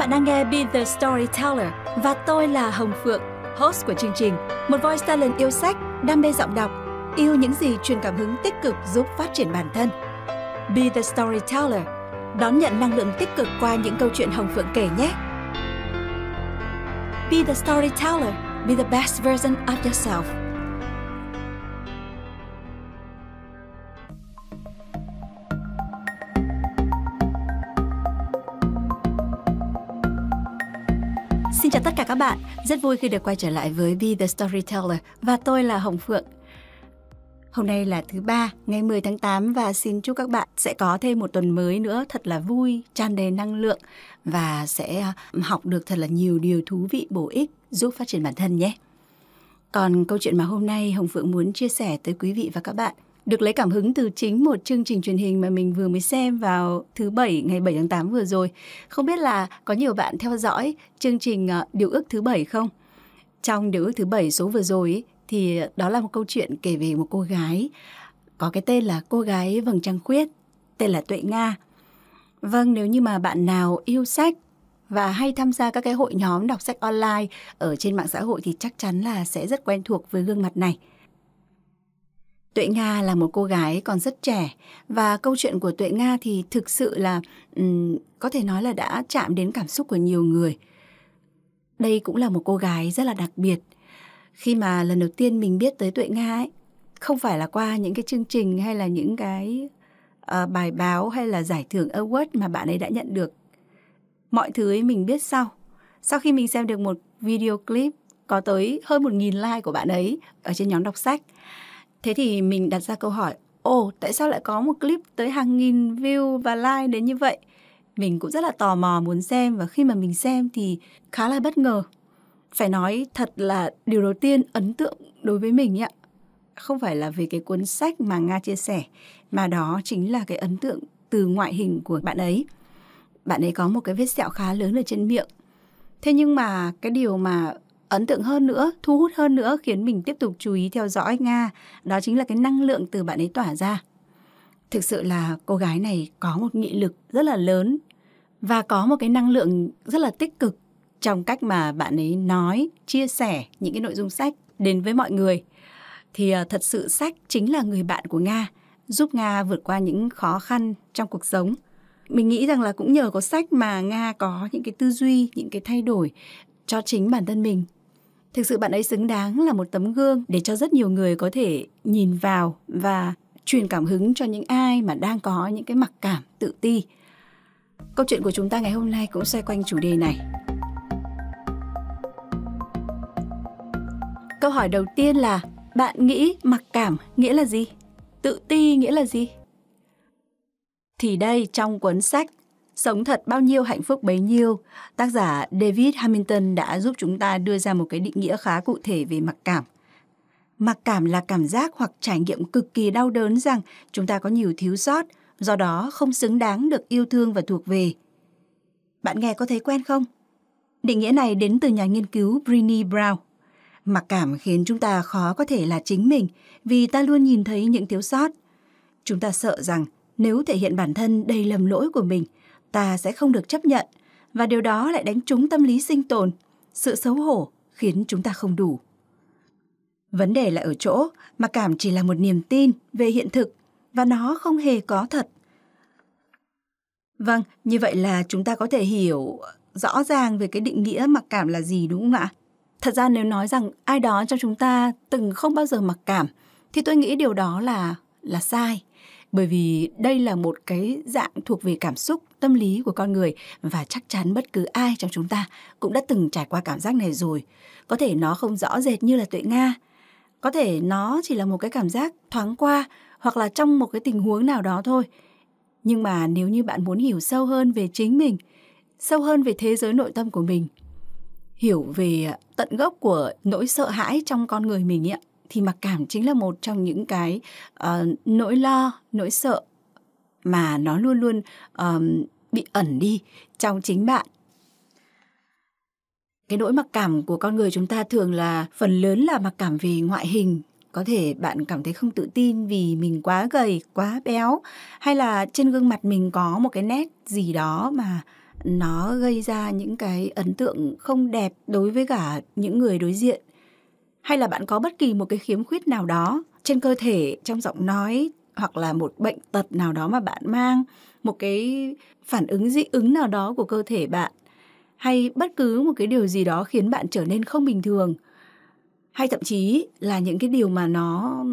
bạn đang nghe Be The Storyteller và tôi là Hồng Phượng, host của chương trình, một voice talent yêu sách, đam mê giọng đọc, yêu những gì truyền cảm hứng tích cực giúp phát triển bản thân. Be The Storyteller, đón nhận năng lượng tích cực qua những câu chuyện Hồng Phượng kể nhé. Be the storyteller, be the best version of yourself. các bạn, rất vui khi được quay trở lại với Be The Storyteller và tôi là Hồng Phượng. Hôm nay là thứ ba, ngày 10 tháng 8 và xin chúc các bạn sẽ có thêm một tuần mới nữa thật là vui, tràn đầy năng lượng và sẽ học được thật là nhiều điều thú vị bổ ích giúp phát triển bản thân nhé. Còn câu chuyện mà hôm nay Hồng Phượng muốn chia sẻ tới quý vị và các bạn – được lấy cảm hứng từ chính một chương trình truyền hình mà mình vừa mới xem vào thứ bảy ngày 7 tháng 8 vừa rồi. Không biết là có nhiều bạn theo dõi chương trình ờ, Điều ước thứ bảy không? Trong Điều ước thứ bảy số vừa rồi thì đó là một câu chuyện kể về một cô gái có cái tên là cô gái vầng trăng khuyết, tên là Tuệ Nga. Vâng, nếu như mà bạn nào yêu sách và hay tham gia các cái hội nhóm đọc sách online ở trên mạng xã hội thì chắc chắn là sẽ rất quen thuộc với gương mặt này. Tuệ Nga là một cô gái còn rất trẻ và câu chuyện của Tuệ Nga thì thực sự là um, có thể nói là đã chạm đến cảm xúc của nhiều người. Đây cũng là một cô gái rất là đặc biệt. Khi mà lần đầu tiên mình biết tới Tuệ Nga ấy, không phải là qua những cái chương trình hay là những cái uh, bài báo hay là giải thưởng award mà bạn ấy đã nhận được. Mọi thứ ấy mình biết sau. Sau khi mình xem được một video clip có tới hơn 1.000 like của bạn ấy ở trên nhóm đọc sách Thế thì mình đặt ra câu hỏi, ồ tại sao lại có một clip tới hàng nghìn view và like đến như vậy? Mình cũng rất là tò mò muốn xem và khi mà mình xem thì khá là bất ngờ. Phải nói thật là điều đầu tiên ấn tượng đối với mình ạ. Không phải là về cái cuốn sách mà Nga chia sẻ, mà đó chính là cái ấn tượng từ ngoại hình của bạn ấy. Bạn ấy có một cái vết sẹo khá lớn ở trên miệng. Thế nhưng mà cái điều mà ấn tượng hơn nữa, thu hút hơn nữa khiến mình tiếp tục chú ý theo dõi Nga. Đó chính là cái năng lượng từ bạn ấy tỏa ra. Thực sự là cô gái này có một nghị lực rất là lớn và có một cái năng lượng rất là tích cực trong cách mà bạn ấy nói, chia sẻ những cái nội dung sách đến với mọi người. Thì à, thật sự sách chính là người bạn của Nga, giúp Nga vượt qua những khó khăn trong cuộc sống. Mình nghĩ rằng là cũng nhờ có sách mà Nga có những cái tư duy, những cái thay đổi cho chính bản thân mình Thực sự bạn ấy xứng đáng là một tấm gương để cho rất nhiều người có thể nhìn vào và truyền cảm hứng cho những ai mà đang có những cái mặc cảm, tự ti. Câu chuyện của chúng ta ngày hôm nay cũng xoay quanh chủ đề này. Câu hỏi đầu tiên là bạn nghĩ mặc cảm nghĩa là gì? Tự ti nghĩa là gì? Thì đây trong cuốn sách Sống thật bao nhiêu hạnh phúc bấy nhiêu. Tác giả David Hamilton đã giúp chúng ta đưa ra một cái định nghĩa khá cụ thể về mặc cảm. Mặc cảm là cảm giác hoặc trải nghiệm cực kỳ đau đớn rằng chúng ta có nhiều thiếu sót, do đó không xứng đáng được yêu thương và thuộc về. Bạn nghe có thấy quen không? Định nghĩa này đến từ nhà nghiên cứu Brini Brown. Mặc cảm khiến chúng ta khó có thể là chính mình vì ta luôn nhìn thấy những thiếu sót. Chúng ta sợ rằng nếu thể hiện bản thân đầy lầm lỗi của mình ta sẽ không được chấp nhận và điều đó lại đánh trúng tâm lý sinh tồn, sự xấu hổ khiến chúng ta không đủ. Vấn đề là ở chỗ mặc cảm chỉ là một niềm tin về hiện thực và nó không hề có thật. Vâng, như vậy là chúng ta có thể hiểu rõ ràng về cái định nghĩa mặc cảm là gì đúng không ạ? Thật ra nếu nói rằng ai đó trong chúng ta từng không bao giờ mặc cảm thì tôi nghĩ điều đó là là sai bởi vì đây là một cái dạng thuộc về cảm xúc tâm lý của con người và chắc chắn bất cứ ai trong chúng ta cũng đã từng trải qua cảm giác này rồi. Có thể nó không rõ rệt như là tuệ Nga, có thể nó chỉ là một cái cảm giác thoáng qua hoặc là trong một cái tình huống nào đó thôi. Nhưng mà nếu như bạn muốn hiểu sâu hơn về chính mình, sâu hơn về thế giới nội tâm của mình, hiểu về tận gốc của nỗi sợ hãi trong con người mình ấy, thì mặc cảm chính là một trong những cái uh, nỗi lo, nỗi sợ mà nó luôn luôn um, bị ẩn đi trong chính bạn cái nỗi mặc cảm của con người chúng ta thường là phần lớn là mặc cảm về ngoại hình có thể bạn cảm thấy không tự tin vì mình quá gầy quá béo hay là trên gương mặt mình có một cái nét gì đó mà nó gây ra những cái ấn tượng không đẹp đối với cả những người đối diện hay là bạn có bất kỳ một cái khiếm khuyết nào đó trên cơ thể trong giọng nói hoặc là một bệnh tật nào đó mà bạn mang một cái phản ứng dị ứng nào đó của cơ thể bạn hay bất cứ một cái điều gì đó khiến bạn trở nên không bình thường hay thậm chí là những cái điều mà nó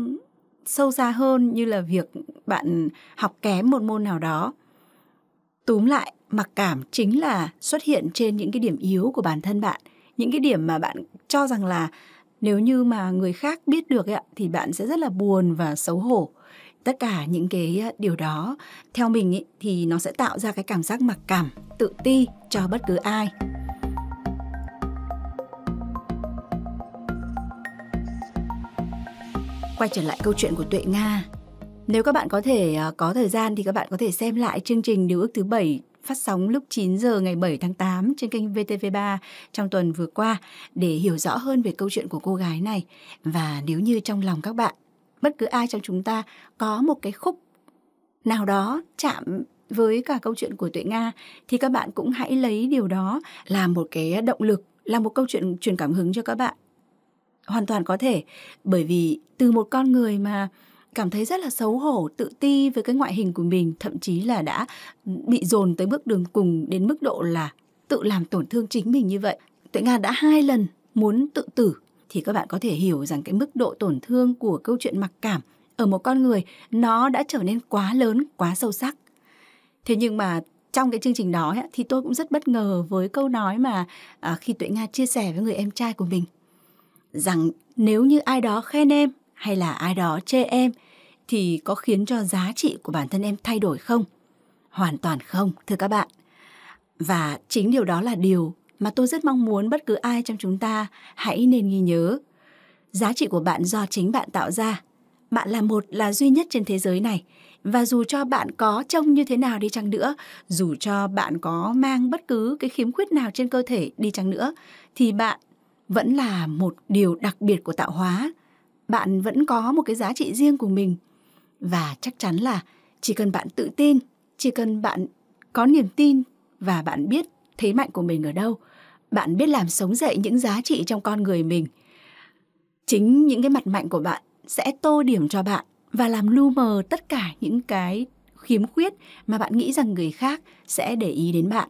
sâu xa hơn như là việc bạn học kém một môn nào đó túm lại mặc cảm chính là xuất hiện trên những cái điểm yếu của bản thân bạn những cái điểm mà bạn cho rằng là nếu như mà người khác biết được ấy, thì bạn sẽ rất là buồn và xấu hổ tất cả những cái ờ, điều đó theo mình ý, thì nó sẽ tạo ra cái cảm giác mặc cảm tự ti cho bất cứ ai quay trở lại câu chuyện của tuệ nga nếu các bạn có thể ờ, có thời gian thì các bạn có thể xem lại chương trình Điều ước thứ bảy phát sóng lúc 9 giờ ngày 7 tháng 8 trên kênh VTV3 trong tuần vừa qua để hiểu rõ hơn về câu chuyện của cô gái này. Và nếu như trong lòng các bạn bất cứ ai trong chúng ta có một cái khúc nào đó chạm với cả câu chuyện của Tuệ Nga thì các bạn cũng hãy lấy điều đó làm một cái động lực, là một câu chuyện truyền cảm hứng cho các bạn. Hoàn toàn có thể bởi vì từ một con người mà cảm thấy rất là xấu hổ, tự ti với cái ngoại hình của mình, thậm chí là đã bị dồn tới bước đường cùng đến mức độ là tự làm tổn thương chính mình như vậy. Tuệ Nga đã hai lần muốn tự tử thì các bạn có thể hiểu rằng cái mức độ tổn thương của câu chuyện mặc cảm ở một con người nó đã trở nên quá lớn, quá sâu sắc. Thế nhưng mà trong cái chương trình đó thì tôi cũng rất bất ngờ với câu nói mà à, khi Tuệ Nga chia sẻ với người em trai của mình rằng nếu như ai đó khen em hay là ai đó chê em thì có khiến cho giá trị của bản thân em thay đổi không? Hoàn toàn không, thưa các bạn. Và chính điều đó là điều mà tôi rất mong muốn bất cứ ai trong chúng ta hãy nên ghi nhớ. Giá trị của bạn do chính bạn tạo ra. Bạn là một là duy nhất trên thế giới này và dù cho bạn có trông như thế nào đi chăng nữa, dù cho bạn có mang bất cứ cái khiếm khuyết nào trên cơ thể đi chăng nữa thì bạn vẫn là một điều đặc biệt của tạo hóa. Bạn vẫn có một cái giá trị riêng của mình và chắc chắn là chỉ cần bạn tự tin, chỉ cần bạn có niềm tin và bạn biết thế mạnh của mình ở đâu bạn biết làm sống dậy những giá trị trong con người mình chính những cái mặt mạnh của bạn sẽ tô điểm cho bạn và làm lu mờ tất cả những cái khiếm khuyết mà bạn nghĩ rằng người khác sẽ để ý đến bạn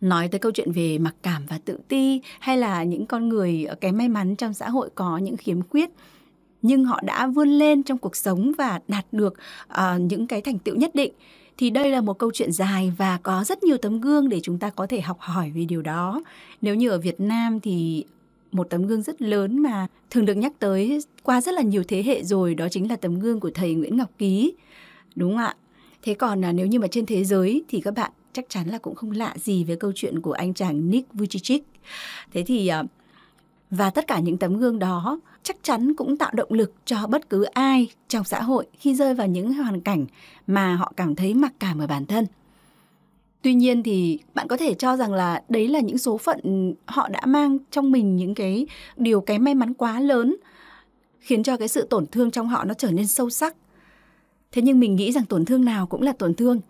nói tới câu chuyện về mặc cảm và tự ti hay là những con người ờ, kém may mắn trong xã hội có những khiếm khuyết nhưng họ đã vươn lên trong cuộc sống và đạt được uh, những cái thành tựu nhất định thì đây là một câu chuyện dài và có rất nhiều tấm gương để chúng ta có thể học hỏi về điều đó. Nếu như ở Việt Nam thì một tấm gương rất lớn mà thường được nhắc tới qua rất là nhiều thế hệ rồi đó chính là tấm gương của thầy Nguyễn Ngọc Ký. Đúng ạ. Thế còn là nếu như mà trên thế giới thì các bạn chắc chắn là cũng không lạ gì với câu chuyện của anh chàng Nick Vujicic. Thế thì à, và tất cả những tấm gương đó chắc chắn cũng tạo động lực cho bất cứ ai trong xã hội khi rơi vào những hoàn cảnh mà họ cảm thấy mặc cảm ở bản thân tuy nhiên thì bạn có thể cho rằng là đấy là những số phận họ đã mang trong mình những cái điều cái may mắn quá lớn khiến cho cái sự tổn thương trong họ nó trở nên sâu sắc thế nhưng mình nghĩ rằng tổn thương nào cũng là tổn thương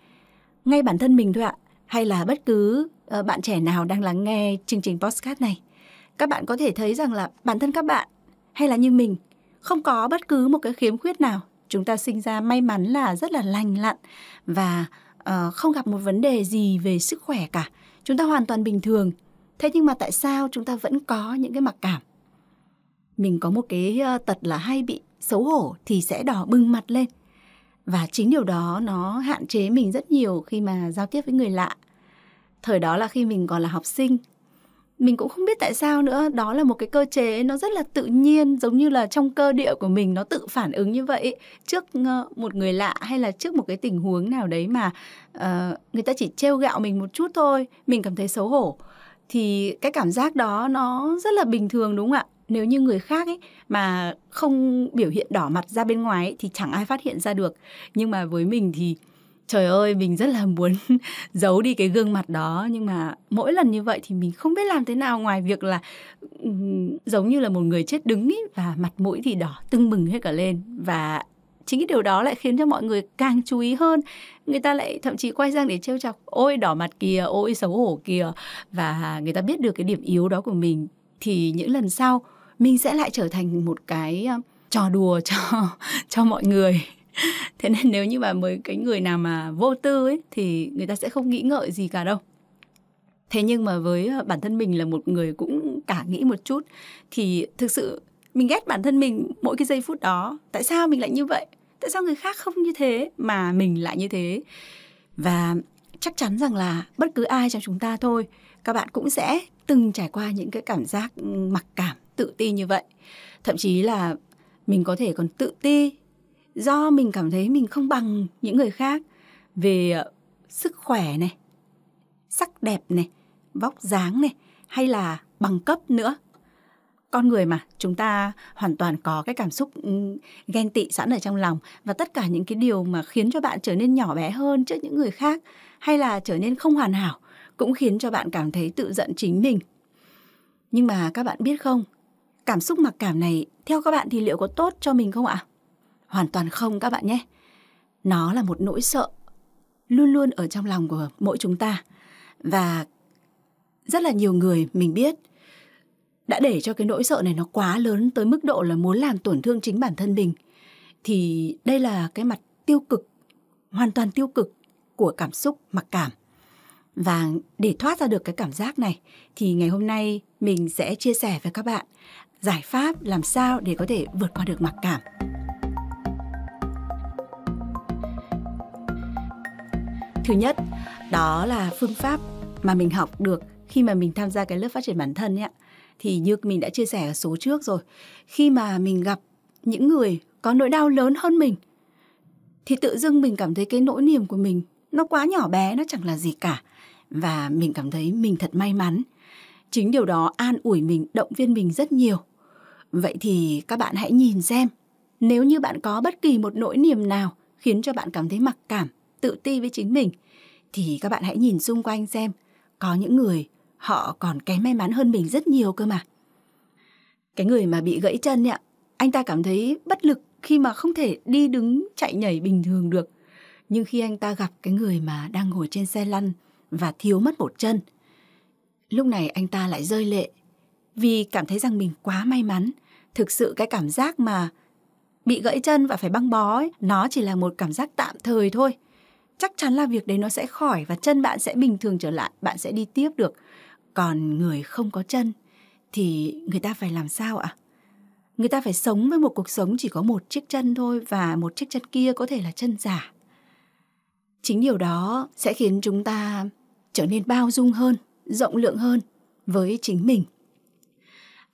ngay bản thân mình thôi ạ hay là bất cứ ờ, bạn trẻ nào đang lắng nghe chương trình podcast này các bạn có thể thấy rằng là bản thân các bạn hay là như mình không có bất cứ một cái khiếm khuyết nào chúng ta sinh ra may mắn là rất là lành lặn và uh, không gặp một vấn đề gì về sức khỏe cả chúng ta hoàn toàn bình thường thế nhưng mà tại sao chúng ta vẫn có những cái mặc cảm mình có một cái ờ, tật là hay bị xấu hổ thì sẽ đỏ bừng mặt lên và chính điều đó nó hạn chế mình rất nhiều khi mà giao tiếp với người lạ thời đó là khi mình còn là học sinh mình cũng không biết tại sao nữa đó là một cái cơ chế nó rất là tự nhiên giống như là trong cơ địa của mình nó tự phản ứng như vậy trước ờ, một người lạ hay là trước một cái tình huống nào đấy mà uh, người ta chỉ trêu gạo mình một chút thôi mình cảm thấy xấu hổ thì cái cảm giác đó nó rất là bình thường đúng không ạ nếu như người khác ấy mà không biểu hiện đỏ mặt ra bên ngoài ấy, thì chẳng ai phát hiện ra được nhưng mà với mình thì trời ơi mình rất là muốn giấu đi cái gương mặt đó nhưng mà mỗi lần như vậy thì mình không biết làm thế nào ngoài việc là giống như là một người chết đứng ý và mặt mũi thì đỏ tưng bừng hết cả lên và chính cái điều đó lại khiến cho mọi người càng chú ý hơn người ta lại thậm chí quay sang để trêu chọc ôi đỏ mặt kìa ôi xấu hổ kìa và người ta biết được cái điểm yếu đó của mình thì những lần sau mình sẽ lại trở thành một cái trò đùa cho cho mọi người thế nên nếu như mà mới cái người nào mà vô tư ấy thì người ta sẽ không nghĩ ngợi gì cả đâu thế nhưng mà với ờ, bản thân mình là một người cũng cả nghĩ một chút thì thực sự mình ghét bản thân mình mỗi cái giây phút đó tại sao mình lại như vậy tại sao người khác không như thế mà mình lại như thế và chắc chắn rằng là bất cứ ai trong chúng ta thôi các bạn cũng sẽ từng trải qua những cái cảm giác ừ, mặc cảm tự ti như vậy thậm chí là mình có thể còn tự ti do mình cảm thấy mình không bằng những người khác về ờ, sức khỏe này sắc đẹp này vóc dáng này hay là bằng cấp nữa con người mà chúng ta hoàn toàn có cái cảm xúc ừ, ghen tị sẵn ở trong lòng và tất cả những cái điều mà khiến cho bạn trở nên nhỏ bé hơn trước những người khác hay là trở nên không hoàn hảo cũng khiến cho bạn cảm thấy tự giận chính mình nhưng mà các bạn biết không cảm xúc mặc cảm này theo các bạn thì liệu có tốt cho mình không ạ Hoàn toàn không các bạn nhé. Nó là một nỗi sợ luôn luôn ở trong lòng của mỗi chúng ta. Và rất là nhiều người mình biết đã để cho cái nỗi sợ này nó quá lớn tới mức độ là muốn làm tổn thương chính bản thân mình. Thì đây là cái mặt tiêu cực, hoàn toàn tiêu cực của cảm xúc mặc cảm. Và để thoát ra được cái cảm giác này thì ngày hôm nay mình sẽ chia sẻ với các bạn giải pháp làm sao để có thể vượt qua được mặc cảm. Thứ nhất, đó là phương pháp mà mình học được khi mà mình tham gia cái lớp phát triển bản thân ấy Thì như mình đã chia sẻ ở số trước rồi, khi mà mình gặp những người có nỗi đau lớn hơn mình thì tự dưng mình cảm thấy cái nỗi niềm của mình nó quá nhỏ bé, nó chẳng là gì cả và mình cảm thấy mình thật may mắn. Chính điều đó an ủi mình, động viên mình rất nhiều. Vậy thì các bạn hãy nhìn xem, nếu như bạn có bất kỳ một nỗi niềm nào khiến cho bạn cảm thấy mặc cảm tự ti với chính mình thì các bạn hãy nhìn xung quanh xem có những người họ còn kém may mắn hơn mình rất nhiều cơ mà cái người mà bị gãy chân ạ anh ta cảm thấy bất lực khi mà không thể đi đứng chạy nhảy bình thường được nhưng khi anh ta gặp cái người mà đang ngồi trên xe lăn và thiếu mất một chân lúc này anh ta lại rơi lệ vì cảm thấy rằng mình quá may mắn thực sự cái cảm giác mà bị gãy chân và phải băng bó ấy, nó chỉ là một cảm giác tạm thời thôi chắc chắn là việc đấy nó sẽ khỏi và chân bạn sẽ bình thường trở lại bạn sẽ đi tiếp được còn người không có chân thì người ta phải làm sao ạ người ta phải sống với một cuộc sống chỉ có một chiếc chân thôi và một chiếc chân kia có thể là chân giả chính điều đó sẽ khiến chúng ta trở nên bao dung hơn rộng lượng hơn với chính mình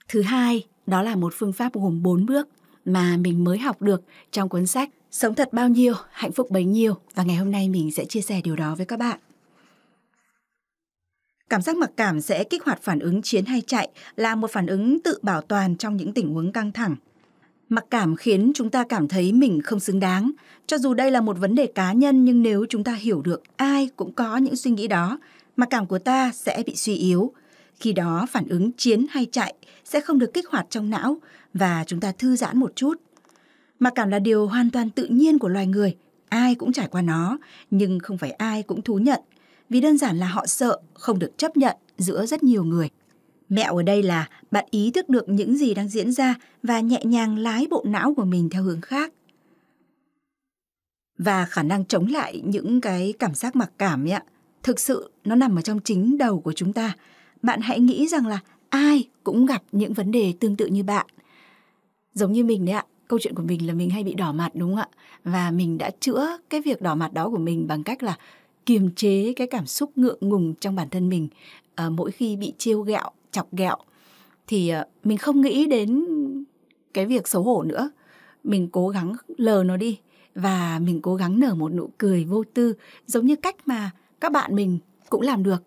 thứ hai đó là một phương pháp gồm 4 bước mà mình mới học được trong cuốn sách Sống thật bao nhiêu, hạnh phúc bấy nhiêu và ngày hôm nay mình sẽ chia sẻ điều đó với các bạn. Cảm giác mặc cảm sẽ kích hoạt phản ứng chiến hay chạy là một phản ứng tự bảo toàn trong những tình huống căng thẳng. Mặc cảm khiến chúng ta cảm thấy mình không xứng đáng, cho dù đây là một vấn đề cá nhân nhưng nếu chúng ta hiểu được ai cũng có những suy nghĩ đó, mặc cảm của ta sẽ bị suy yếu. Khi đó phản ứng chiến hay chạy sẽ không được kích hoạt trong não và chúng ta thư giãn một chút Mặc cảm là điều hoàn toàn tự nhiên của loài người, ai cũng trải qua nó, nhưng không phải ai cũng thú nhận, vì đơn giản là họ sợ không được chấp nhận giữa rất nhiều người. Mẹo ở đây là bạn ý thức được những gì đang diễn ra và nhẹ nhàng lái bộ não của mình theo hướng khác. Và khả năng chống lại những cái cảm giác mặc cảm ấy ạ, thực sự nó nằm ở trong chính đầu của chúng ta. Bạn hãy nghĩ rằng là ai cũng gặp những vấn đề tương tự như bạn. Giống như mình đấy ạ, câu chuyện của mình là mình hay bị đỏ mặt đúng không ạ và mình đã chữa cái việc đỏ mặt đó của mình bằng cách là kiềm chế cái cảm xúc ngượng ngùng trong bản thân mình à, mỗi khi bị trêu gẹo chọc gẹo thì à, mình không nghĩ đến cái việc xấu hổ nữa mình cố gắng lờ nó đi và mình cố gắng nở một nụ cười vô tư giống như cách mà các bạn mình cũng làm được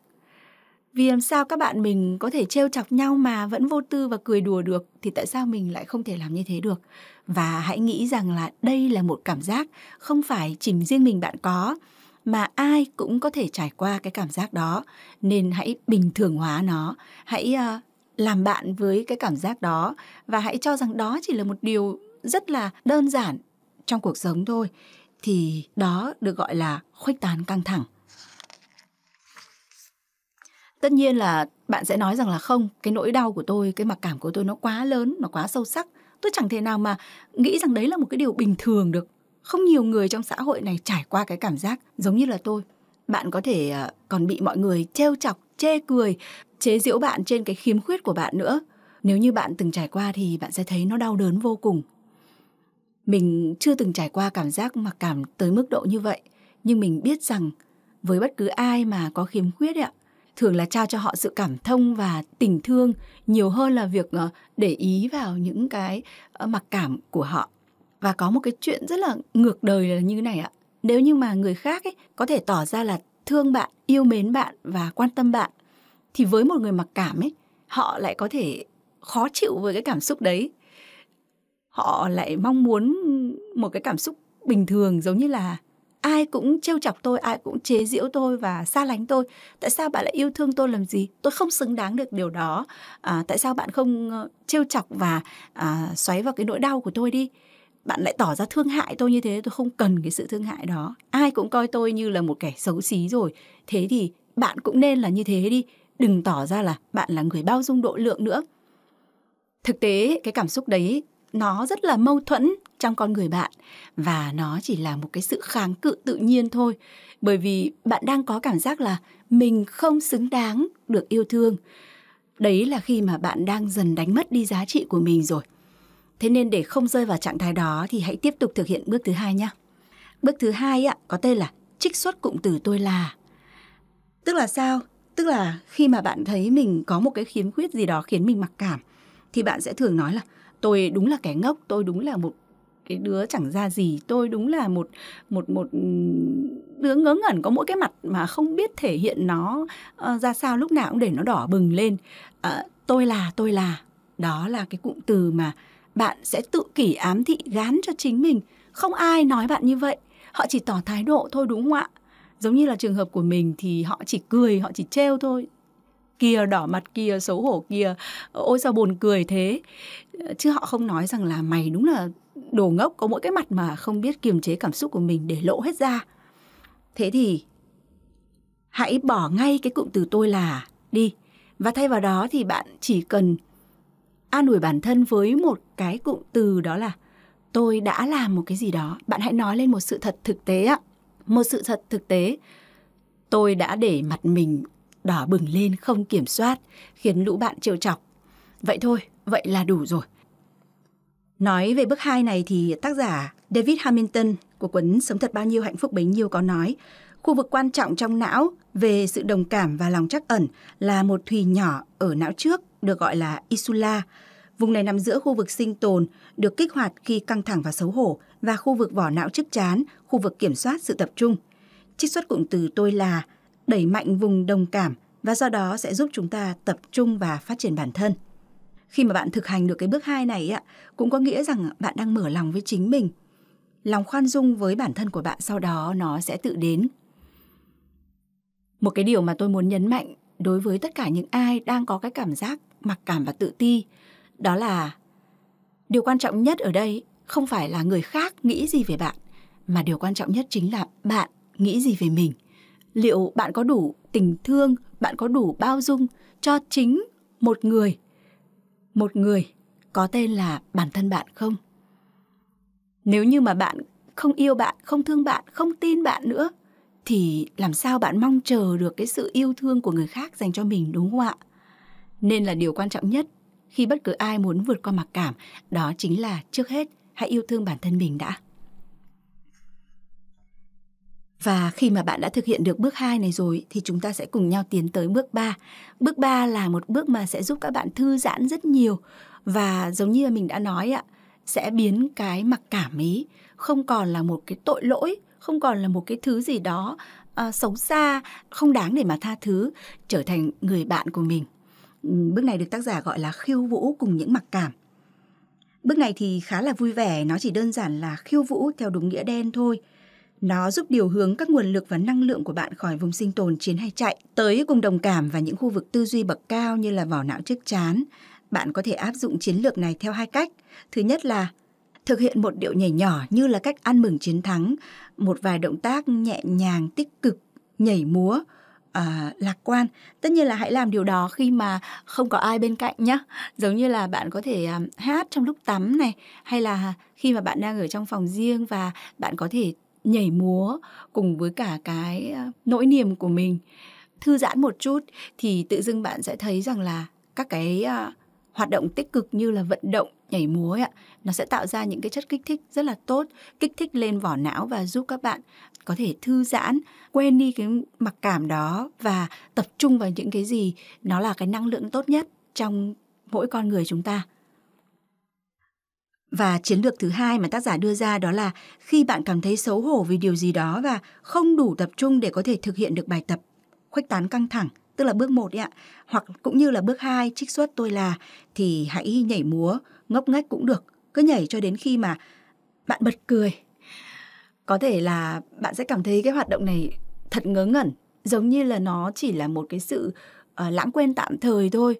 vì làm sao các bạn mình có thể trêu chọc nhau mà vẫn vô tư và cười đùa được thì tại sao mình lại không thể làm như thế được? Và hãy nghĩ rằng là đây là một cảm giác không phải chỉ riêng mình bạn có mà ai cũng có thể trải qua cái cảm giác đó nên hãy bình thường hóa nó, hãy uh, làm bạn với cái cảm giác đó và hãy cho rằng đó chỉ là một điều rất là đơn giản trong cuộc sống thôi thì đó được gọi là khuếch tán căng thẳng tất nhiên là bạn sẽ nói rằng là không cái nỗi đau của tôi cái mặc cảm của tôi nó quá lớn nó quá sâu sắc tôi chẳng thể nào mà nghĩ rằng đấy là một cái điều bình thường được không nhiều người trong xã hội này trải qua cái cảm giác giống như là tôi bạn có thể à, còn bị mọi người trêu chọc chê cười chế giễu bạn trên cái khiếm khuyết của bạn nữa nếu như bạn từng trải qua thì bạn sẽ thấy nó đau đớn vô cùng mình chưa từng trải qua cảm giác mặc cảm tới mức độ như vậy nhưng mình biết rằng với bất cứ ai mà có khiếm khuyết ấy ạ thường là trao cho họ sự cảm thông và tình thương nhiều hơn là việc ờ, để ý vào những cái ờ, mặc cảm của họ và có một cái chuyện rất là ngược đời là như này ạ nếu như mà người khác ấy có thể tỏ ra là thương bạn yêu mến bạn và quan tâm bạn thì với một người mặc cảm ấy họ lại có thể khó chịu với cái cảm xúc đấy họ lại mong muốn một cái cảm xúc bình thường giống như là ai cũng trêu chọc tôi ai cũng chế giễu tôi và xa lánh tôi tại sao bạn lại yêu thương tôi làm gì tôi không xứng đáng được điều đó à, tại sao bạn không ờ, trêu chọc và à, xoáy vào cái nỗi đau của tôi đi bạn lại tỏ ra thương hại tôi như thế tôi không cần cái sự thương hại đó ai cũng coi tôi như là một kẻ xấu xí rồi thế thì bạn cũng nên là như thế đi đừng tỏ ra là bạn là người bao dung độ lượng nữa thực tế cái cảm xúc đấy nó rất là mâu thuẫn trong con người bạn và nó chỉ là một cái sự kháng cự tự nhiên thôi bởi vì bạn đang có cảm giác là mình không xứng đáng được yêu thương đấy là khi mà bạn đang dần đánh mất đi giá trị của mình rồi thế nên để không rơi vào trạng thái đó thì hãy tiếp tục thực hiện bước thứ hai nhé bước thứ hai ạ có tên là trích xuất cụm từ tôi là tức là sao tức là khi mà bạn thấy mình có một cái khiếm khuyết gì đó khiến mình mặc cảm thì bạn sẽ thường nói là tôi đúng là kẻ ngốc tôi đúng là một cái đứa chẳng ra gì tôi đúng là một một một ừ, đứa ngớ ngẩn có mỗi cái mặt mà không biết thể hiện nó uh, ra sao lúc nào cũng để nó đỏ bừng lên uh, tôi là tôi là đó là cái cụm từ mà bạn sẽ tự kỷ ám thị gán cho chính mình không ai nói bạn như vậy họ chỉ tỏ thái độ thôi đúng không ạ giống như là trường hợp của mình thì họ chỉ cười họ chỉ trêu thôi kia đỏ mặt kia xấu hổ kia ôi sao buồn cười thế chứ họ không nói rằng là mày đúng là đồ ngốc có mỗi cái mặt mà không biết kiềm chế cảm xúc của mình để lộ hết ra thế thì hãy bỏ ngay cái cụm từ tôi là đi và thay vào đó thì bạn chỉ cần an ủi bản thân với một cái cụm từ đó là tôi đã làm một cái gì đó bạn hãy nói lên một sự thật thực tế ạ một sự thật thực tế tôi đã để mặt mình đỏ bừng lên không kiểm soát, khiến lũ bạn trêu chọc. Vậy thôi, vậy là đủ rồi. Nói về bước hai này thì tác giả David Hamilton của cuốn Sống thật bao nhiêu hạnh phúc bấy nhiêu có nói, khu vực quan trọng trong não về sự đồng cảm và lòng trắc ẩn là một thùy nhỏ ở não trước được gọi là isula. Vùng này nằm giữa khu vực sinh tồn được kích hoạt khi căng thẳng và xấu hổ và khu vực vỏ não trước chán, khu vực kiểm soát sự tập trung. Trích xuất cụm từ tôi là đẩy mạnh vùng đồng cảm và do đó sẽ giúp chúng ta tập trung và phát triển bản thân. Khi mà bạn thực hành được cái bước 2 này ạ, cũng có nghĩa rằng bạn đang mở lòng với chính mình. Lòng khoan dung với bản thân của bạn sau đó nó sẽ tự đến. Một cái điều mà tôi muốn nhấn mạnh đối với tất cả những ai đang có cái cảm giác mặc cảm và tự ti, đó là điều quan trọng nhất ở đây không phải là người khác nghĩ gì về bạn, mà điều quan trọng nhất chính là bạn nghĩ gì về mình liệu bạn có đủ tình thương, bạn có đủ bao dung cho chính một người, một người có tên là bản thân bạn không? Nếu như mà bạn không yêu bạn, không thương bạn, không tin bạn nữa thì làm sao bạn mong chờ được cái sự yêu thương của người khác dành cho mình đúng không ạ? Nên là điều quan trọng nhất khi bất cứ ai muốn vượt qua mặc cảm đó chính là trước hết hãy yêu thương bản thân mình đã. Và khi mà bạn đã thực hiện được bước 2 này rồi thì chúng ta sẽ cùng nhau tiến tới bước 3. Bước 3 là một bước mà sẽ giúp các bạn thư giãn rất nhiều và giống như mình đã nói ạ, sẽ biến cái mặc cảm ấy không còn là một cái tội lỗi, không còn là một cái thứ gì đó uh, xấu xa, không đáng để mà tha thứ, trở thành người bạn của mình. Bước này được tác giả gọi là khiêu vũ cùng những mặc cảm. Bước này thì khá là vui vẻ, nó chỉ đơn giản là khiêu vũ theo đúng nghĩa đen thôi – nó giúp điều hướng các nguồn lực và năng lượng của bạn khỏi vùng sinh tồn chiến hay chạy tới cùng đồng cảm và những khu vực tư duy bậc cao như là vỏ não chức chán. Bạn có thể áp dụng chiến lược này theo hai cách. Thứ nhất là thực hiện một điệu nhảy nhỏ như là cách ăn mừng chiến thắng, một vài động tác nhẹ nhàng, tích cực, nhảy múa, à, lạc quan tất nhiên là hãy làm điều đó khi mà không có ai bên cạnh nhé giống như là bạn có thể um, hát trong lúc tắm này hay là khi mà bạn đang ở trong phòng riêng và bạn có thể nhảy múa cùng với cả cái ờ, nỗi niềm của mình thư giãn một chút thì tự dưng bạn sẽ thấy rằng là các cái ờ, hoạt động tích cực như là vận động nhảy múa ấy, nó sẽ tạo ra những cái chất kích thích rất là tốt kích thích lên vỏ não và giúp các bạn có thể thư giãn quên đi cái mặc cảm đó và tập trung vào những cái gì nó là cái năng lượng tốt nhất trong mỗi con người chúng ta và chiến lược thứ hai mà tác giả đưa ra đó là khi bạn cảm thấy xấu hổ vì điều gì đó và không đủ tập trung để có thể thực hiện được bài tập, khuếch tán căng thẳng, tức là bước 1 ạ, hoặc cũng như là bước 2 trích xuất tôi là thì hãy nhảy múa, ngốc nghếch cũng được, cứ nhảy cho đến khi mà bạn bật cười. Có thể là bạn sẽ cảm thấy cái hoạt động này thật ngớ ngẩn, giống như là nó chỉ là một cái sự uh, lãng quên tạm thời thôi,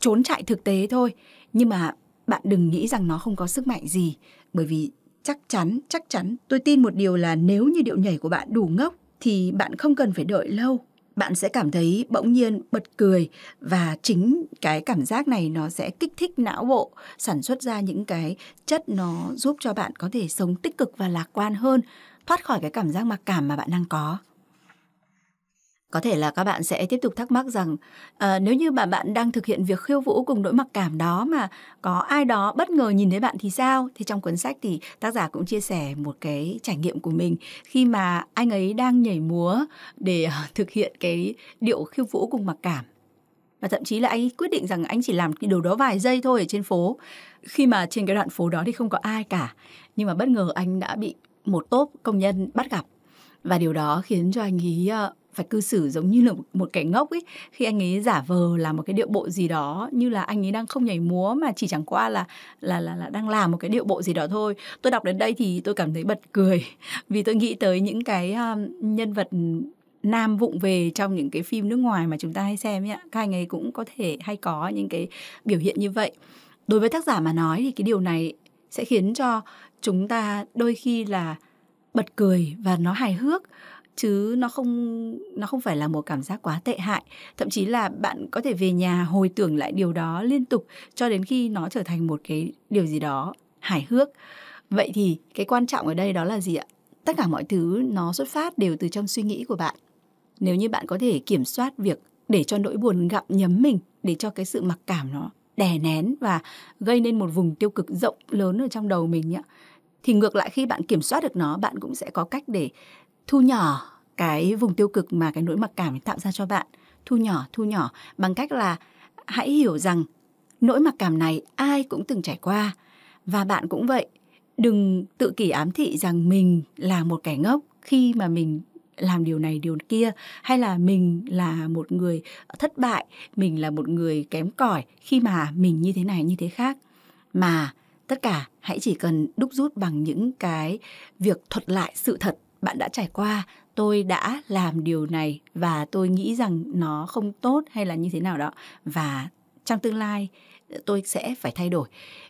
trốn chạy thực tế thôi, nhưng mà bạn đừng nghĩ rằng nó không có sức mạnh gì bởi vì chắc chắn chắc chắn tôi tin một điều là nếu như điệu nhảy của bạn đủ ngốc thì bạn không cần phải đợi lâu bạn sẽ cảm thấy bỗng nhiên bật cười và chính cái cảm giác này nó sẽ kích thích não bộ sản xuất ra những cái chất nó giúp cho bạn có thể sống tích cực và lạc quan hơn thoát khỏi cái cảm giác mặc cảm mà bạn đang có có thể là các bạn sẽ tiếp tục thắc mắc rằng à, nếu như bạn bạn đang thực hiện việc khiêu vũ cùng nỗi mặc cảm đó mà có ai đó bất ngờ nhìn thấy bạn thì sao? Thì trong cuốn sách thì tác giả cũng chia sẻ một cái trải nghiệm của mình khi mà anh ấy đang nhảy múa để ờ, thực hiện cái điệu khiêu vũ cùng mặc cảm và thậm chí là anh quyết định rằng anh chỉ làm cái điều đó vài giây thôi ở trên phố khi mà trên cái đoạn phố đó thì không có ai cả nhưng mà bất ngờ anh đã bị một tốp công nhân bắt gặp và điều đó khiến cho anh ý phải cư xử giống như là một kẻ ngốc ấy khi anh ấy giả vờ làm một cái điệu bộ gì đó như là anh ấy đang không nhảy múa mà chỉ chẳng qua là là là, là đang làm một cái điệu bộ gì đó thôi tôi đọc đến đây thì tôi cảm thấy bật cười vì tôi nghĩ tới những cái à, nhân vật nam vụng về trong những cái phim nước ngoài mà chúng ta hay xem ấy các anh ấy cũng có thể hay có những cái biểu hiện như vậy đối với tác giả mà nói thì cái điều này sẽ khiến cho chúng ta đôi khi là bật cười và nó hài hước chứ nó không nó không phải là một cảm giác quá tệ hại thậm chí là bạn có thể về nhà hồi tưởng lại điều đó liên tục cho đến khi nó trở thành một cái điều gì đó hài hước vậy thì cái quan trọng ở đây đó là gì ạ tất cả mọi thứ nó xuất phát đều từ trong suy nghĩ của bạn nếu như bạn có thể kiểm soát việc để cho nỗi buồn gặm nhấm mình để cho cái sự mặc cảm nó đè nén và gây nên một vùng tiêu cực rộng lớn ở trong đầu mình nhá thì ngược lại khi bạn kiểm soát được nó bạn cũng sẽ có cách để thu nhỏ cái vùng tiêu cực mà cái nỗi mặc cảm tạo ra cho bạn thu nhỏ thu nhỏ bằng cách là hãy hiểu rằng nỗi mặc cảm này ai cũng từng trải qua và bạn cũng vậy đừng tự kỷ ám thị rằng mình là một kẻ ngốc khi mà mình làm điều này điều kia hay là mình là một người thất bại mình là một người kém cỏi khi mà mình như thế này như thế khác mà tất cả hãy chỉ cần đúc rút bằng những cái việc thuật lại sự thật bạn đã trải qua tôi đã làm điều này và tôi nghĩ rằng nó không tốt hay là như thế nào đó và trong tương lai tôi sẽ phải thay đổi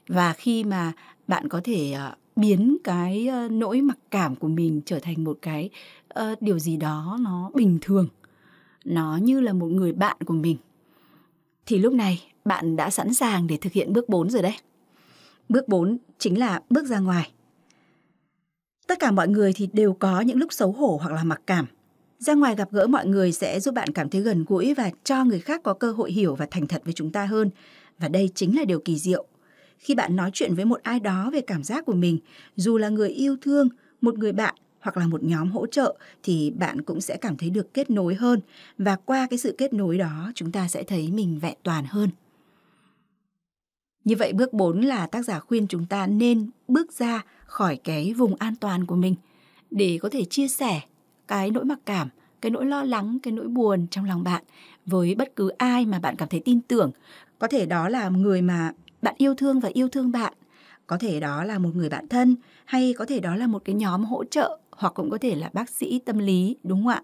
và khi mà bạn có thể ờ, biến cái ờ, nỗi mặc cảm của mình trở thành một cái uh, điều gì đó nó bình thường nó như là một người bạn của mình thì lúc này bạn đã sẵn sàng để thực hiện bước 4 rồi đấy. Bước 4 chính là bước ra ngoài. Tất cả mọi người thì đều có những lúc xấu hổ hoặc là mặc cảm. Ra ngoài gặp gỡ mọi người sẽ giúp bạn cảm thấy gần gũi và cho người khác có cơ hội hiểu và thành thật với chúng ta hơn. Và đây chính là điều kỳ diệu. Khi bạn nói chuyện với một ai đó về cảm giác của mình, dù là người yêu thương, một người bạn hoặc là một nhóm hỗ trợ thì bạn cũng sẽ cảm thấy được kết nối hơn và qua cái sự kết nối đó chúng ta sẽ thấy mình vẹn toàn hơn. Như vậy bước 4 là tác giả khuyên chúng ta nên bước ra khỏi cái vùng an toàn của mình để có thể chia sẻ cái nỗi mặc cảm cái nỗi lo lắng cái nỗi buồn trong lòng bạn với bất cứ ai mà bạn cảm thấy tin tưởng có thể đó là người mà bạn yêu thương và yêu thương bạn có thể đó là một người bạn thân hay có thể đó là một cái nhóm hỗ trợ hoặc cũng có thể là bác sĩ tâm lý đúng không ạ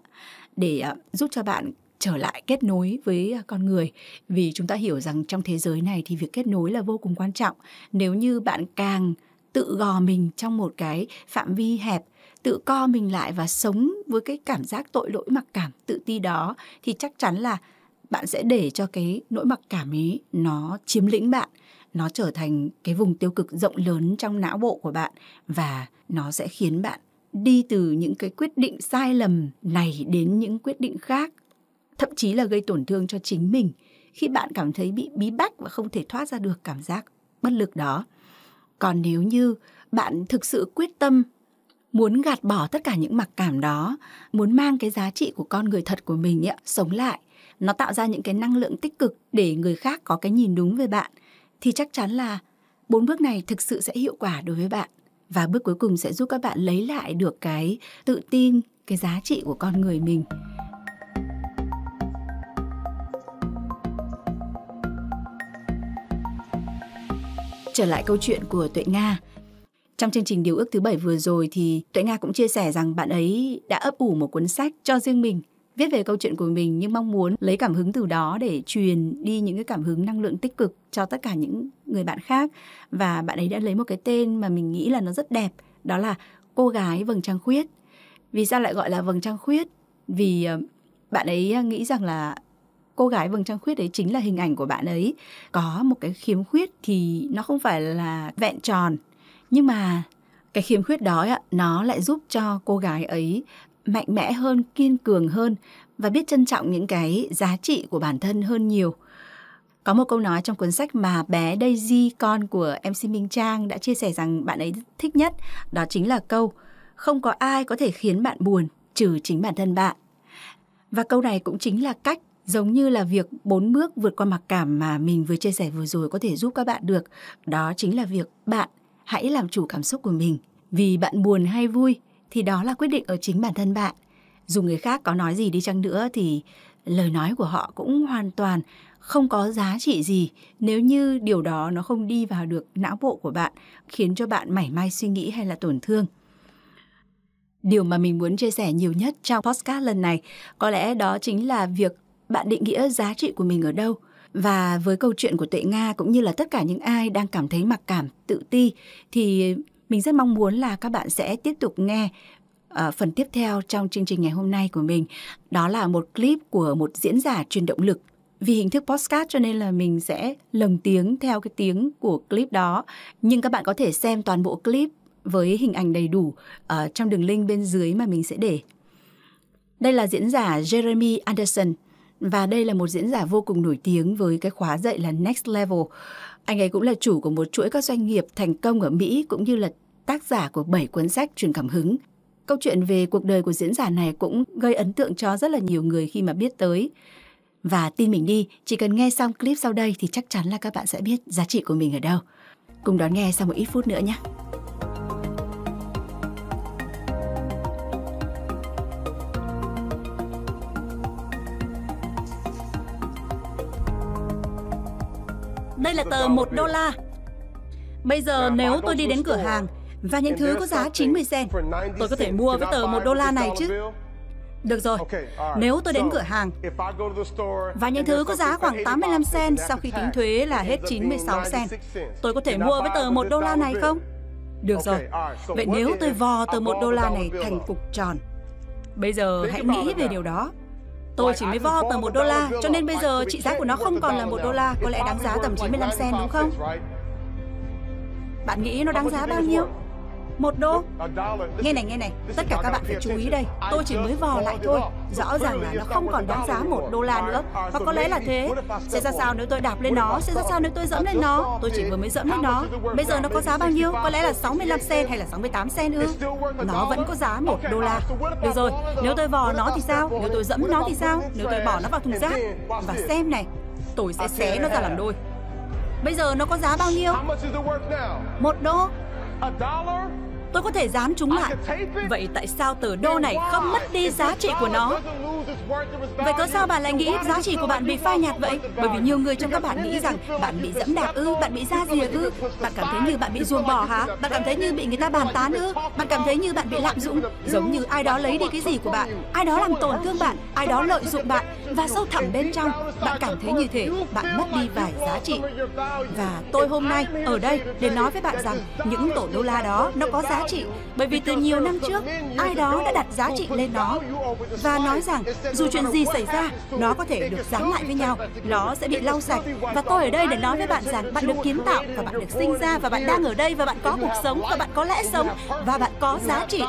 để à, giúp cho bạn trở lại kết nối với à, con người vì chúng ta hiểu rằng trong thế giới này thì việc kết nối là vô cùng quan trọng nếu như bạn càng tự gò mình trong một cái phạm vi hẹp tự co mình lại và sống với cái cảm giác tội lỗi mặc cảm tự ti đó thì chắc chắn là bạn sẽ để cho cái nỗi mặc cảm ấy nó chiếm lĩnh bạn nó trở thành cái vùng tiêu cực rộng lớn trong não bộ của bạn và nó sẽ khiến bạn đi từ những cái quyết định sai lầm này đến những quyết định khác thậm chí là gây tổn thương cho chính mình khi bạn cảm thấy bị bí bách và không thể thoát ra được cảm giác bất lực đó còn nếu như bạn thực sự quyết tâm muốn gạt bỏ tất cả những mặc cảm đó muốn mang cái giá trị của con người thật của mình ấy, sống lại nó tạo ra những cái năng lượng tích cực để người khác có cái nhìn đúng về bạn thì chắc chắn là bốn bước này thực sự sẽ hiệu quả đối với bạn và bước cuối cùng sẽ giúp các bạn lấy lại được cái tự tin cái giá trị của con người mình trở lại câu chuyện của Tuệ Nga. Trong chương trình Điều ước thứ bảy vừa rồi thì Tuệ Nga cũng chia sẻ rằng bạn ấy đã ấp ủ một cuốn sách cho riêng mình viết về câu chuyện của mình nhưng mong muốn lấy cảm hứng từ đó để truyền đi những cái cảm hứng năng lượng tích cực cho tất cả những người bạn khác và bạn ấy đã lấy một cái tên mà mình nghĩ là nó rất đẹp đó là cô gái vầng trăng khuyết vì sao lại gọi là vầng trăng khuyết vì ờ, bạn ấy nghĩ rằng là cô gái vầng trăng khuyết đấy chính là hình ảnh của bạn ấy có một cái khiếm khuyết thì nó không phải là vẹn tròn nhưng mà cái khiếm khuyết đó ạ nó lại giúp cho cô gái ấy mạnh mẽ hơn kiên cường hơn và biết trân trọng những cái giá trị của bản thân hơn nhiều có một câu nói trong cuốn sách mà bé Daisy con của MC Minh Trang đã chia sẻ rằng bạn ấy thích nhất đó chính là câu không có ai có thể khiến bạn buồn trừ chính bản thân bạn. Và câu này cũng chính là cách giống như là việc bốn bước vượt qua mặc cảm mà mình vừa chia sẻ vừa rồi có thể giúp các bạn được đó chính là việc bạn hãy làm chủ cảm xúc của mình vì bạn buồn hay vui thì đó là quyết định ở chính bản thân bạn dù người khác có nói gì đi chăng nữa thì lời nói của họ cũng hoàn toàn không có giá trị gì nếu như điều đó nó không đi vào được não bộ của bạn khiến cho bạn mảy may suy nghĩ hay là tổn thương điều mà mình muốn chia sẻ nhiều nhất trong podcast lần này có lẽ đó chính là việc bạn định nghĩa giá trị của mình ở đâu và với câu chuyện của tuệ nga cũng như là tất cả những ai đang cảm thấy mặc cảm tự ti thì mình rất mong muốn là các bạn sẽ tiếp tục nghe uh, phần tiếp theo trong chương trình ngày hôm nay của mình đó là một clip của một diễn giả truyền động lực vì hình thức postcard cho nên là mình sẽ lồng tiếng theo cái tiếng của clip đó nhưng các bạn có thể xem toàn bộ clip với hình ảnh đầy đủ ở uh, trong đường link bên dưới mà mình sẽ để đây là diễn giả Jeremy Anderson và đây là một diễn giả vô cùng nổi tiếng với cái khóa dạy là Next Level. Anh ấy cũng là chủ của một chuỗi các doanh nghiệp thành công ở Mỹ cũng như là tác giả của 7 cuốn sách truyền cảm hứng. Câu chuyện về cuộc đời của diễn giả này cũng gây ấn tượng cho rất là nhiều người khi mà biết tới. Và tin mình đi, chỉ cần nghe xong clip sau đây thì chắc chắn là các bạn sẽ biết giá trị của mình ở đâu. Cùng đón nghe sau một ít phút nữa nhé. Đây là tờ 1 đô la. Bây giờ nếu tôi đi đến cửa hàng và những thứ có giá 90 sen, tôi có thể mua với tờ 1 đô la này chứ. Được rồi, nếu tôi đến cửa hàng và những thứ có giá khoảng 85 sen sau khi tính thuế là hết 96 sen, tôi có thể mua với tờ 1 đô la này không? Được rồi, vậy nếu tôi vò tờ 1 đô la này thành cục tròn, bây giờ hãy nghĩ về điều đó. Tôi chỉ mới vo tờ 1 đô la, cho nên bây giờ trị giá của nó không còn là 1 đô la, có lẽ đáng giá tầm 95 sen đúng không? Bạn nghĩ nó đáng giá bao nhiêu? Một đô? Nghe này, nghe này, tất cả các bạn phải chú ý đây. Tôi chỉ mới vò lại thôi. Rõ ràng là nó không còn đáng giá một đô la nữa. Và có lẽ là thế. Sẽ ra sao nếu tôi đạp lên nó? Sẽ ra sao nếu tôi dẫm lên nó? Tôi chỉ vừa mới dẫm lên nó. Bây giờ nó có giá bao nhiêu? Có lẽ là 65 sen hay là 68 sen ư? Nó vẫn có giá một đô la. Được rồi, nếu tôi vò nó thì sao? Nếu tôi dẫm nó thì sao? Nếu tôi bỏ nó vào thùng rác? Và xem này, tôi sẽ xé nó ra làm đôi. Bây giờ nó có giá bao nhiêu? Một đô? Tôi có thể dán chúng lại Vậy tại sao tờ đô này không mất đi giá trị của nó Vậy có sao bạn lại nghĩ giá trị của bạn bị phai nhạt vậy? Bởi vì nhiều người trong các bạn nghĩ rằng bạn bị dẫm đạp ư, bạn bị ra rìa ư, bạn cảm thấy như bạn bị ruồng bỏ hả? Bạn cảm thấy như bị người ta bàn tán ư, bạn cảm thấy như bạn bị lạm dụng, giống như ai đó lấy đi cái gì của bạn, ai đó làm tổn thương bạn, ai đó lợi dụng bạn và sâu thẳm bên trong bạn cảm thấy như thế, bạn mất đi vài giá trị. Và tôi hôm nay ở đây để nói với bạn rằng những tổ đô la đó nó có giá trị bởi vì từ nhiều năm trước ai đó đã đặt giá trị lên nó và nói rằng dù chuyện gì xảy ra, nó có thể được dán lại với nhau, nó sẽ bị lau sạch. Và tôi ở đây để nói với bạn rằng bạn được kiến tạo và bạn được sinh ra và bạn đang ở đây và bạn có cuộc sống và bạn có lẽ sống và bạn có giá trị.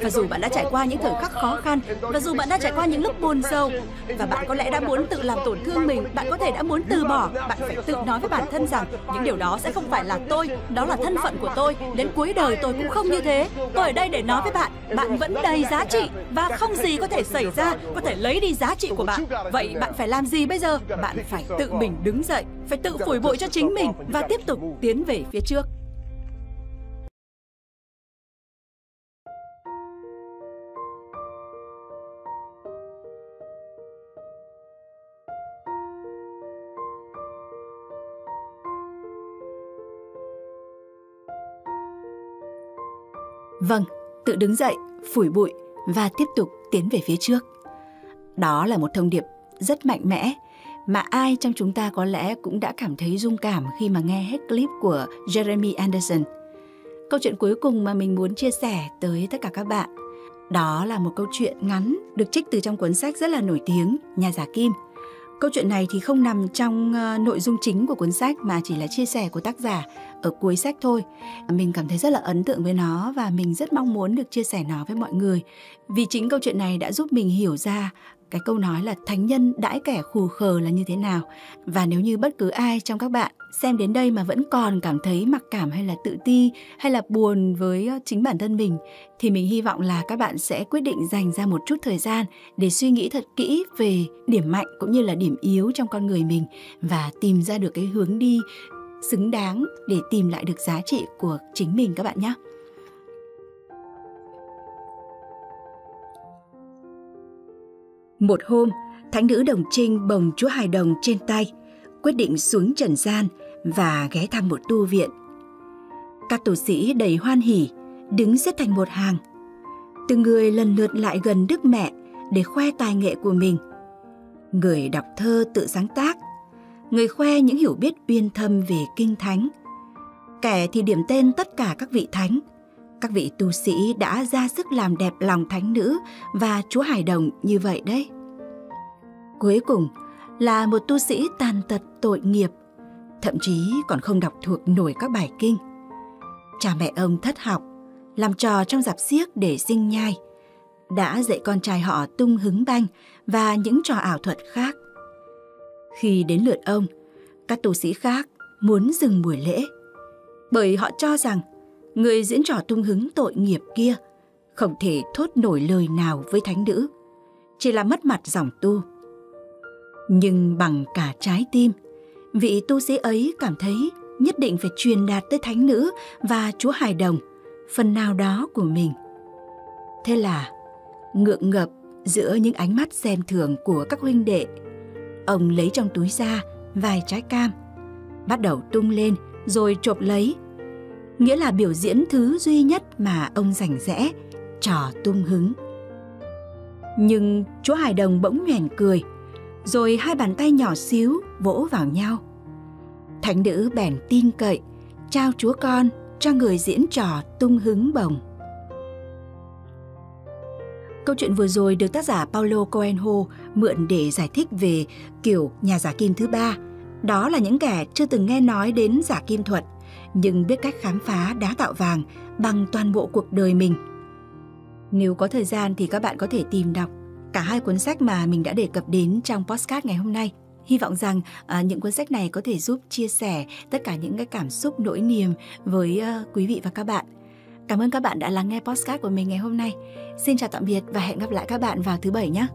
Và dù bạn đã trải qua những thời khắc khó khăn, và dù bạn đã trải qua những lúc buồn sâu, và bạn có lẽ đã muốn tự làm tổn thương mình, bạn có thể đã muốn từ bỏ, bạn phải tự nói với bản thân rằng những điều đó sẽ không phải là tôi, đó là thân phận của tôi, đến cuối đời tôi cũng không như thế. Tôi ở đây để nói với bạn, bạn vẫn đầy giá trị và không gì có thể xảy ra, có thể thể lấy đi giá trị của bạn. Vậy bạn phải làm gì bây giờ? Bạn phải tự mình đứng dậy, phải tự phủi bụi cho chính mình và tiếp tục tiến về phía trước. Vâng, tự đứng dậy, phủi bụi và tiếp tục tiến về phía trước. Đó là một thông điệp rất mạnh mẽ mà ai trong chúng ta có lẽ cũng đã cảm thấy rung cảm khi mà nghe hết clip của Jeremy Anderson. Câu chuyện cuối cùng mà mình muốn chia sẻ tới tất cả các bạn đó là một câu chuyện ngắn được trích từ trong cuốn sách rất là nổi tiếng Nhà giả Kim. Câu chuyện này thì không nằm trong ờ, nội dung chính của cuốn sách mà chỉ là chia sẻ của tác giả ở cuối sách thôi. Mình cảm thấy rất là ấn tượng với nó và mình rất mong muốn được chia sẻ nó với mọi người. Vì chính câu chuyện này đã giúp mình hiểu ra cái câu nói là thánh nhân đãi kẻ khù khờ là như thế nào và nếu như bất cứ ai trong các bạn xem đến đây mà vẫn còn cảm thấy mặc cảm hay là tự ti hay là buồn với ờ, chính bản thân mình thì mình hy vọng là các bạn sẽ quyết định dành ra một chút thời gian để suy nghĩ thật kỹ về điểm mạnh cũng như là điểm yếu trong con người mình và tìm ra được cái hướng đi xứng đáng để tìm lại được giá trị của chính mình các bạn nhé Một hôm, thánh nữ Đồng Trinh bồng chúa hài đồng trên tay, quyết định xuống trần gian và ghé thăm một tu viện. Các tu sĩ đầy hoan hỉ, đứng xếp thành một hàng. Từng người lần lượt lại gần Đức Mẹ để khoe tài nghệ của mình. Người đọc thơ tự sáng tác, người khoe những hiểu biết uyên thâm về kinh thánh. Kẻ thì điểm tên tất cả các vị thánh – các vị tu sĩ đã ra sức làm đẹp lòng thánh nữ và chúa Hải Đồng như vậy đấy. Cuối cùng là một tu sĩ tàn tật tội nghiệp, thậm chí còn không đọc thuộc nổi các bài kinh. Cha mẹ ông thất học, làm trò trong giạp xiếc để sinh nhai, đã dạy con trai họ tung hứng banh và những trò ảo thuật khác. Khi đến lượt ông, các tu sĩ khác muốn dừng buổi lễ, bởi họ cho rằng người diễn trò tung hứng tội nghiệp kia không thể thốt nổi lời nào với thánh nữ chỉ là mất mặt dòng tu nhưng bằng cả trái tim vị tu sĩ ấy cảm thấy nhất định phải truyền đạt tới thánh nữ và chúa hài đồng phần nào đó của mình thế là ngượng ngập giữa những ánh mắt xem thường của các huynh đệ ông lấy trong túi ra vài trái cam bắt đầu tung lên rồi chộp lấy nghĩa là biểu diễn thứ duy nhất mà ông rảnh rẽ, trò tung hứng. Nhưng chúa Hải Đồng bỗng nhoẻn cười, rồi hai bàn tay nhỏ xíu vỗ vào nhau. Thánh nữ bèn tin cậy, trao chúa con cho người diễn trò tung hứng bồng. Câu chuyện vừa rồi được tác giả Paulo Coelho mượn để giải thích về kiểu nhà giả kim thứ ba. Đó là những kẻ chưa từng nghe nói đến giả kim thuật – nhưng biết cách khám phá đá tạo vàng bằng toàn bộ cuộc đời mình. Nếu có thời gian thì các bạn có thể tìm đọc cả hai cuốn sách mà mình đã đề cập đến trong podcast ngày hôm nay. Hy vọng rằng à, những cuốn sách này có thể giúp chia sẻ tất cả những cái cảm xúc nỗi niềm với uh, quý vị và các bạn. Cảm ơn các bạn đã lắng nghe podcast của mình ngày hôm nay. Xin chào tạm biệt và hẹn gặp lại các bạn vào thứ bảy nhé.